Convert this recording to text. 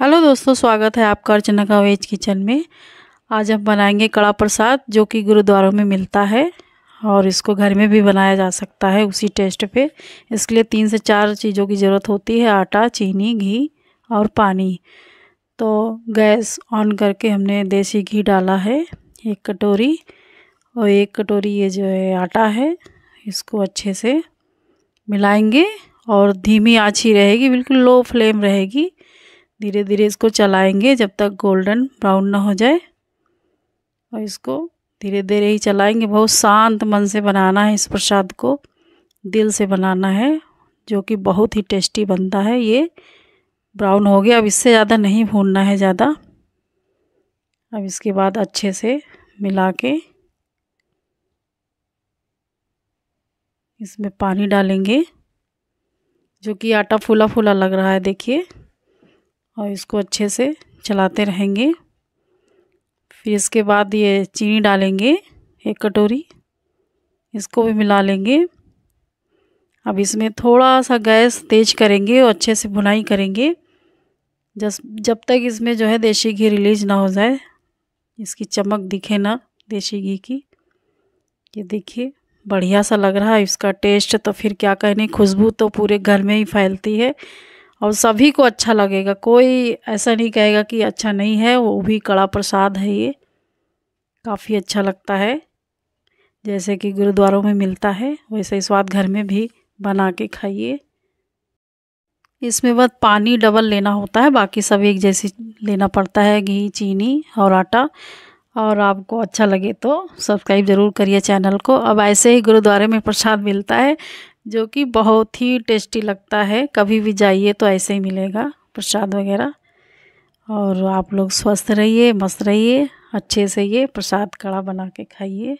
hello दोस्तों स्वागत है आपका अर्चना का वेज किचन में आज हम बनाएंगे कड़ा प्रसाद जो कि गुरुद्वारों में मिलता है और इसको घर में भी बनाया जा सकता है उसी टेस्ट पे इसके लिए तीन से चार चीज़ों की ज़रूरत होती है आटा चीनी घी और पानी तो गैस ऑन करके हमने देसी घी डाला है एक कटोरी और एक कटोरी ये जो है आटा है इसको अच्छे से मिलाएंगे और धीमी आँच ही रहेगी बिल्कुल लो फ्लेम रहेगी धीरे धीरे इसको चलाएंगे जब तक गोल्डन ब्राउन ना हो जाए और इसको धीरे धीरे ही चलाएंगे बहुत शांत मन से बनाना है इस प्रसाद को दिल से बनाना है जो कि बहुत ही टेस्टी बनता है ये ब्राउन हो गया अब इससे ज़्यादा नहीं भूनना है ज़्यादा अब इसके बाद अच्छे से मिला के इसमें पानी डालेंगे जो कि आटा फूला फूला लग रहा है देखिए और इसको अच्छे से चलाते रहेंगे फिर इसके बाद ये चीनी डालेंगे एक कटोरी इसको भी मिला लेंगे अब इसमें थोड़ा सा गैस तेज करेंगे और अच्छे से भुनाई करेंगे जस जब तक इसमें जो है देसी घी रिलीज ना हो जाए इसकी चमक दिखे ना देसी घी की ये देखिए बढ़िया सा लग रहा है इसका टेस्ट तो फिर क्या कहने खुशबू तो पूरे घर में ही फैलती है और सभी को अच्छा लगेगा कोई ऐसा नहीं कहेगा कि अच्छा नहीं है वो भी कड़ा प्रसाद है ये काफ़ी अच्छा लगता है जैसे कि गुरुद्वारों में मिलता है वैसे ही स्वाद घर में भी बना के खाइए इसमें बस पानी डबल लेना होता है बाकी सब एक जैसी लेना पड़ता है घी चीनी और आटा और आपको अच्छा लगे तो सब्सक्राइब ज़रूर करिए चैनल को अब ऐसे ही गुरुद्वारे में प्रसाद मिलता है जो कि बहुत ही टेस्टी लगता है कभी भी जाइए तो ऐसे ही मिलेगा प्रसाद वगैरह और आप लोग स्वस्थ रहिए मस्त रहिए अच्छे से ये प्रसाद कड़ा बना के खाइए